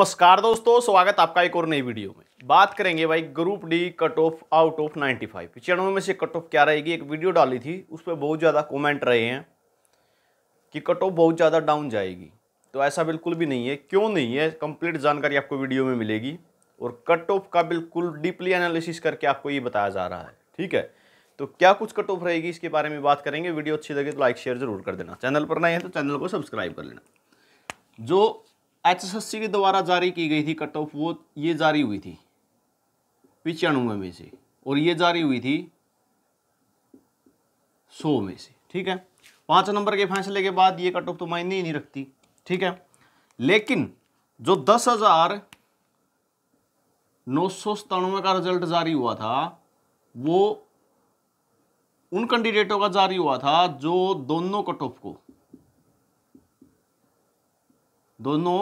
नमस्कार दोस्तों स्वागत आपका एक और नई वीडियो में बात करेंगे भाई group D cut off out of 95 five पिचानवे में से कट ऑफ क्या रहेगी एक वीडियो डाली थी उस पर बहुत ज़्यादा कमेंट रहे हैं कि कट ऑफ बहुत ज़्यादा डाउन जाएगी तो ऐसा बिल्कुल भी नहीं है क्यों नहीं है कंप्लीट जानकारी आपको वीडियो में मिलेगी और कट ऑफ का बिल्कुल डीपली एनालिसिस करके आपको ये बताया जा रहा है ठीक है तो क्या कुछ कट ऑफ रहेगी इसके बारे में बात करेंगे वीडियो अच्छी लगे तो लाइक शेयर जरूर कर देना चैनल पर नए हैं तो चैनल को सब्सक्राइब कर लेना जो एच के द्वारा जारी की गई थी कट ऑफ वो ये जारी हुई थी पिचानवे में से और ये जारी हुई थी सौ में से ठीक है पांच नंबर के फैसले के बाद ये कट ऑफ तो मायने ही नहीं रखती ठीक है लेकिन जो दस हजार नौ सौ सतानवे का रिजल्ट जारी हुआ था वो उन कैंडिडेटों का जारी हुआ था जो दोनों कट ऑफ को दोनों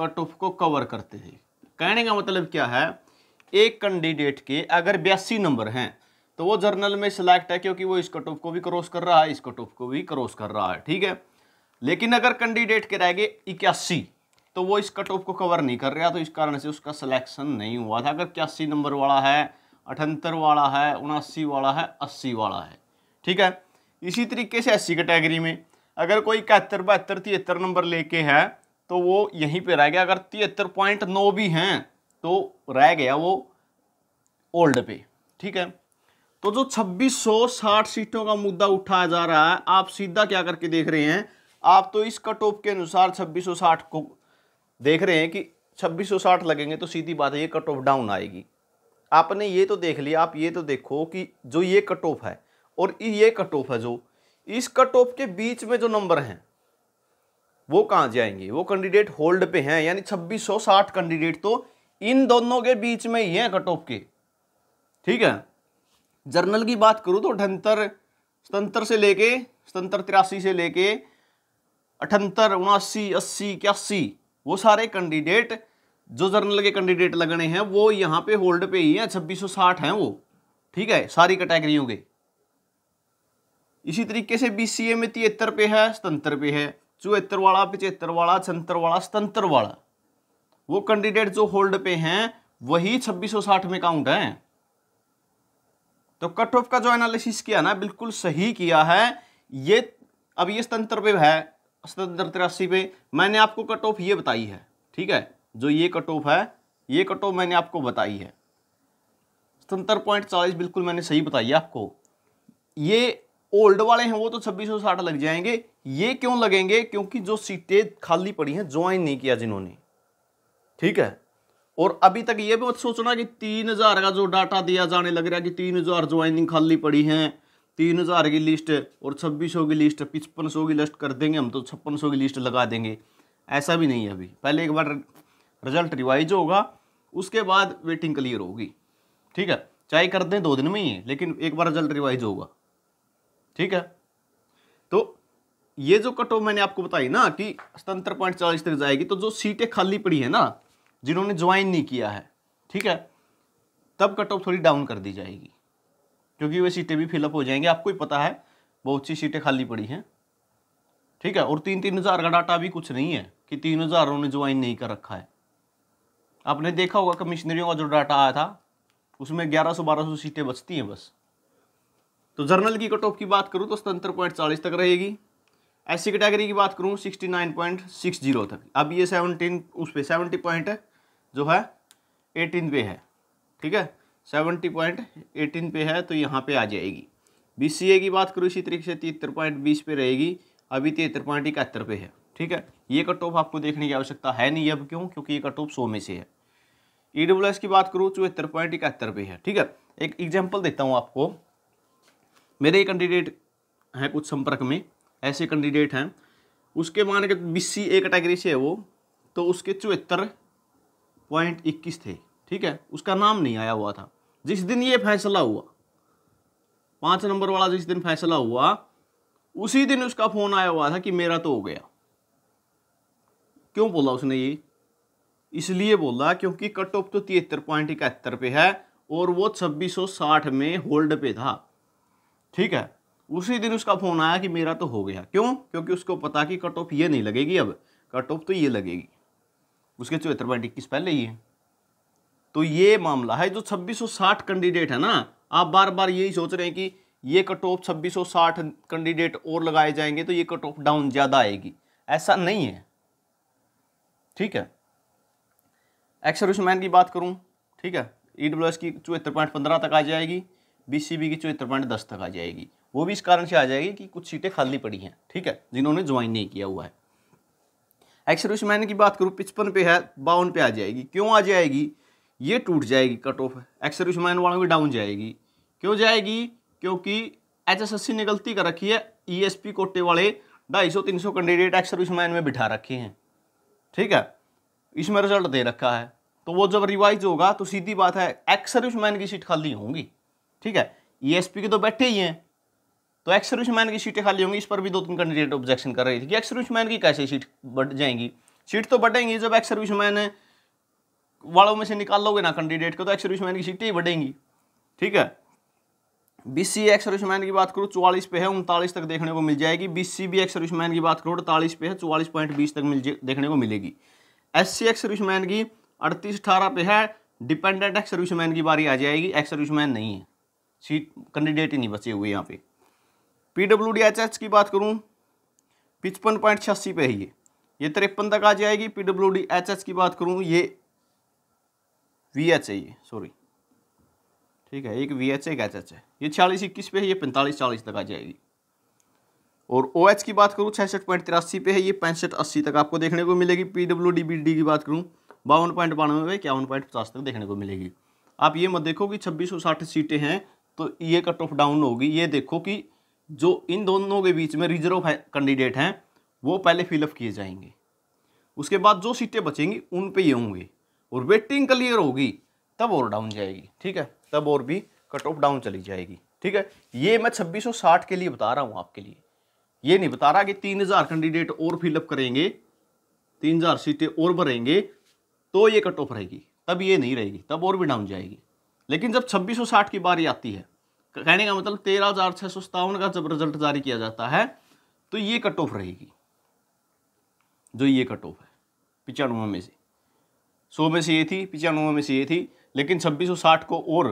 कट ऑफ को कवर करते हैं कहने का मतलब क्या है एक कैंडिडेट के अगर बयासी नंबर हैं तो वो जर्नल में सिलेक्ट है क्योंकि वो इस कट ऑफ को भी क्रॉस कर रहा है इस कट ऑफ को भी क्रॉस कर रहा है ठीक है लेकिन अगर कैंडिडेट के रह गए इक्यासी तो वो इस कट ऑफ को कवर नहीं कर रहा तो इस कारण से उसका सिलेक्शन नहीं हुआ था अगर इक्यासी नंबर वाला है अठहत्तर वाला है उनासी वाला है अस्सी वाला है ठीक है इसी तरीके से एस कैटेगरी में अगर कोई इकहत्तर बहत्तर तिहत्तर नंबर लेके है तो वो यहीं पे रह गया अगर तिहत्तर पॉइंट नौ भी हैं तो रह गया वो ओल्ड पे ठीक है तो जो 2660 सीटों का मुद्दा उठाया जा रहा है आप सीधा क्या करके देख रहे हैं आप तो इस कट ऑफ के अनुसार 2660 को देख रहे हैं कि 2660 लगेंगे तो सीधी बात है ये कट ऑफ डाउन आएगी आपने ये तो देख लिया आप ये तो देखो कि जो ये कट ऑफ है और ये कट ऑफ है जो इस कट ऑफ के बीच में जो नंबर हैं वो कहाँ जाएंगे वो कैंडिडेट होल्ड पे हैं यानी 2660 कैंडिडेट तो इन दोनों के बीच में ही हैं कट ऑफ के ठीक है जर्नल की बात करूँ तो अठहत्तर सतहत्तर से लेके सतहत्तर तिरासी से लेके अठहत्तर उनासी अस्सी इक्यासी वो सारे कैंडिडेट जो जर्नल के कैंडिडेट लगने हैं वो यहाँ पे होल्ड पे ही हैं 2660 हैं वो ठीक है सारी कैटेगरियों के इसी तरीके से बी सी ए में तिहत्तर पे है सतंत्र पे है चौहत्तर वाला पिछहत्तर वाला छहत्तर वाला सतंत्र वाला वो कैंडिडेट जो होल्ड पे हैं वही छब्बीस में काउंट है तो कट ऑफ का जो एनालिसिस किया ना बिल्कुल सही किया है ये अब ये स्तंत्र पे है सतहत्तर तिरासी पे मैंने आपको कट ऑफ ये बताई है ठीक है जो ये कट ऑफ है ये कट ऑफ मैंने आपको बताई है स्तंत्र पॉइंट चालीस बिल्कुल मैंने सही बताई है आपको ये ओल्ड वाले हैं वो तो छब्बीस साठ लग जाएंगे ये क्यों लगेंगे क्योंकि जो सीटें खाली पड़ी हैं ज्वाइन नहीं किया जिन्होंने ठीक है और अभी तक ये भी मत सोचना कि 3000 का जो डाटा दिया जाने लग रहा है कि 3000 ज्वाइनिंग खाली पड़ी तीन 3000 की लिस्ट और 2600 की लिस्ट पिचपन की लिस्ट कर देंगे हम तो छप्पन की लिस्ट लगा देंगे ऐसा भी नहीं है अभी पहले एक बार रिजल्ट रिवाइज होगा उसके बाद वेटिंग क्लियर होगी ठीक है चाहे कर दें दो दिन में ही है लेकिन एक बार रिजल्ट रिवाइज होगा ठीक है तो ये जो कट ऑफ मैंने आपको बताई ना कि स्तंत्र पॉइंट चालीस तक जाएगी तो जो सीटें खाली पड़ी है ना जिन्होंने ज्वाइन नहीं किया है ठीक है तब कट ऑफ थोड़ी डाउन कर दी जाएगी क्योंकि वे सीटें भी फिलअप हो जाएंगी आपको ही पता है बहुत सी सीटें खाली पड़ी हैं ठीक है और तीन तीन हज़ार का डाटा भी कुछ नहीं है कि तीन हज़ारों ने ज्वाइन नहीं कर रखा है आपने देखा होगा कमिश्नरियों का जो डाटा आया था उसमें ग्यारह सौ बारह सौ सीटें बचती हैं बस तो जर्नल की कट ऑफ की बात करूँ तो सतर पॉइंट चालीस तक रहेगी एस सी कैटेगरी की बात करूँ sixty nine point six zero तक अब ये सेवनटीन उस पर सेवनटी पॉइंट जो है एटीन पे है ठीक है सेवनटी पॉइंट एटीन पे है तो यहाँ पे आ जाएगी बी सी ए की बात करूँ इसी तरीके से तिहत्तर पॉइंट बीस पे रहेगी अभी तिहत्तर पॉइंट इकहत्तर पे है ठीक है ये कट ऑफ आपको देखने की आवश्यकता है नहीं अब क्यों क्योंकि ये कट ऑफ सौ में से है ई डब्ल्यू एस की बात करूँ चौहत्तर पॉइंट इकहत्तर पे है ठीक है एक एग्जाम्पल देता हूँ आपको मेरे कैंडिडेट हैं कुछ संपर्क में ऐसे कैंडिडेट हैं उसके मान के बी सी ए कैटेगरी से है वो तो उसके चौहत्तर पॉइंट इक्कीस थे ठीक है उसका नाम नहीं आया हुआ था जिस दिन ये फैसला हुआ पाँच नंबर वाला जिस दिन फैसला हुआ उसी दिन उसका फ़ोन आया हुआ था कि मेरा तो हो गया क्यों बोला उसने ये इसलिए बोला क्योंकि कट ऑफ तो तिहत्तर पॉइंट इकहत्तर पे है और वो साठ में होल्ड पे था ठीक है उसी दिन उसका फ़ोन आया कि मेरा तो हो गया क्यों क्योंकि उसको पता कि कट ऑफ ये नहीं लगेगी अब कट ऑफ तो ये लगेगी उसके चौहत्तर पॉइंट इक्कीस पहले ही है तो ये मामला है जो 2660 कैंडिडेट है ना आप बार बार यही सोच रहे हैं कि ये कट ऑफ 2660 कैंडिडेट और लगाए जाएंगे तो ये कट ऑफ डाउन ज़्यादा आएगी ऐसा नहीं है ठीक है एक्सर्विसमैन की बात करूँ ठीक है ई e की चौहत्तर पॉइंट पंद्रह तक आ जाएगी बीसीबी सी की चौहत्तर पॉइंट दस तक आ जाएगी वो भी इस कारण से आ जाएगी कि कुछ सीटें खाली पड़ी हैं ठीक है जिन्होंने ज्वाइन नहीं किया हुआ है एक्स की बात करूँ पिचपन पे है बावन पे आ जाएगी क्यों आ जाएगी ये टूट जाएगी कट ऑफ एक्स सर्विसमैन वालों की डाउन जाएगी क्यों जाएगी क्योंकि एच एस एस सी ने गलती कर रखी है ई एस पी कोटे वाले ढाई सौ तीन सौ कैंडिडेट एक्स में बिठा रखे हैं ठीक है इसमें रिजल्ट दे रखा है तो वो जब रिवाइज होगा तो सीधी बात है एक्स की सीट खाली होंगी ठीक है ई e के तो बैठे ही हैं तो एक्स सर्विसमैन की सीटें खाली होंगी इस पर भी दो तीन कैंडिडेट ऑब्जेक्शन कर रही थी कि एक्स सर्विसमैन की कैसे सीट बढ़ जाएंगी सीट तो बढ़ेंगी जब एक्स सर्विसमैन वालों में से निकाल लोगे ना कैंडिडेट को तो एक्स सर्विसमैन की सीटें ही बढ़ेंगी ठीक है बी सी एक्स सर्विसमैन की बात करूँ चौवालीस पे है उनतालीस तक देखने को मिल जाएगी बी सी बी एक्स की बात करूँ अड़तालीस पे है चौवालीस पॉइंट बीस तक मिल देखने को मिलेगी एस सी एक्स सर्विसमैन की अड़तीस अठारह पे है डिपेंडेंट एक्स सर्विसमैन की बारी आ जाएगी एक्स सर्विसमैन नहीं है सीट कैंडिडेट ही नहीं बचे हुए यहाँ पे P W D H H की बात करूँ पिचपन पॉइंट छियासी पे है ये ये तिरपन तक आ जाएगी P W D H H की बात करूँ ये वी एच है ये सॉरी ठीक है एक वी एच एक एच एच है ये छियालीस इक्कीस पे है ये पैंतालीस चालीस तक आ जाएगी और ओ OH एच की बात करूँ छियासठ पॉइंट तिरासी पे है ये पैंसठ अस्सी तक आपको देखने को मिलेगी P W D B D की बात करूँ बावन पॉइंट बानवे इक्यावन पॉइंट पचास तक देखने को मिलेगी आप ये मत देखो कि छब्बीस सौ साठ सीटें हैं तो ये कट ऑफ डाउन होगी ये देखो कि जो इन दोनों के बीच में रिजर्व कैंडिडेट हैं वो पहले फिलअप किए जाएंगे उसके बाद जो सीटें बचेंगी उन पे ये होंगे और वेटिंग क्लियर होगी तब और डाउन जाएगी ठीक है तब और भी कट ऑफ डाउन चली जाएगी ठीक है ये मैं 2660 के लिए बता रहा हूँ आपके लिए ये नहीं बता रहा कि 3000 कैंडिडेट और फिलअप करेंगे 3000 सीटें और भरेंगे तो ये कट ऑफ रहेगी तब ये नहीं रहेगी तब और भी डाउन जाएगी लेकिन जब साठ की बारी आती है कहने का मतलब तेरह हज़ार छः सौ सत्तावन का जब रिजल्ट जारी किया जाता है तो ये कट ऑफ रहेगी जो ये कट ऑफ है पिचानवे में से सौ में से ये थी पिचानवे में से ये थी लेकिन साठ को और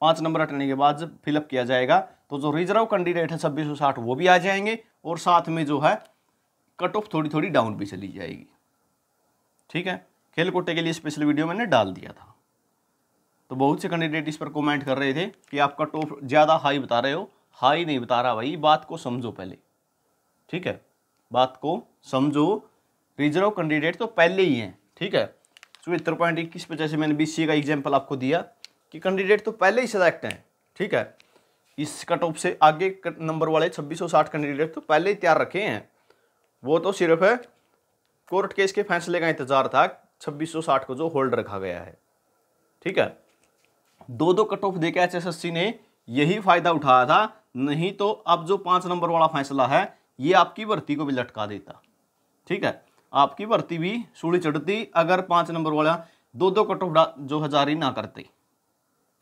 पाँच नंबर हटने के बाद जब फिलअप किया जाएगा तो जो रिजर्व कैंडिडेट है साठ वो भी आ जाएंगे और साथ में जो है कट ऑफ थोड़ी थोड़ी डाउन भी चली जाएगी ठीक है खेल कोटे के लिए स्पेशल वीडियो मैंने डाल दिया था तो बहुत से कैंडिडेट इस पर कमेंट कर रहे थे कि आपका टॉप ज़्यादा हाई बता रहे हो हाई नहीं बता रहा भाई बात को समझो पहले ठीक है बात को समझो रिजर्व कैंडिडेट तो पहले ही हैं ठीक है चौहत्तर पॉइंट इक्कीस पर जैसे मैंने बी का एग्जाम्पल आपको दिया कि कैंडिडेट तो पहले ही सेलेक्ट हैं ठीक है इस कट ऑफ से आगे नंबर वाले साठ कैंडिडेट तो पहले ही तैयार रखे हैं वो तो सिर्फ है कोर्ट केस के फैसले का इंतजार था 2660 को जो होल्ड रखा गया है ठीक है दो दो कट ऑफ देकर एच एस ने यही फायदा उठाया था नहीं तो अब जो पांच नंबर वाला फैसला है ये आपकी भर्ती को भी लटका देता ठीक है आपकी भर्ती भी सूढ़ी चढ़ती अगर पांच नंबर वाला दो दो कट ऑफ जो है जारी ना करते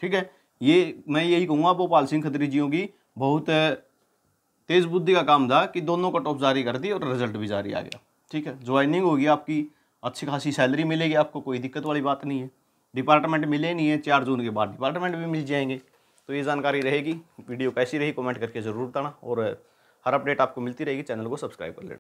ठीक है ये मैं यही कहूँगा भोपाल सिंह खत्री जियों की बहुत तेज बुद्धि का काम था कि दोनों कट ऑफ जारी कर दी और रिजल्ट भी जारी आ गया ठीक है ज्वाइनिंग होगी आपकी अच्छी खासी सैलरी मिलेगी आपको कोई दिक्कत वाली बात नहीं है डिपार्टमेंट मिले नहीं है चार जून के बाद डिपार्टमेंट भी मिल जाएंगे तो ये जानकारी रहेगी वीडियो कैसी रही कमेंट करके ज़रूर बताना और हर अपडेट आपको मिलती रहेगी चैनल को सब्सक्राइब कर लेना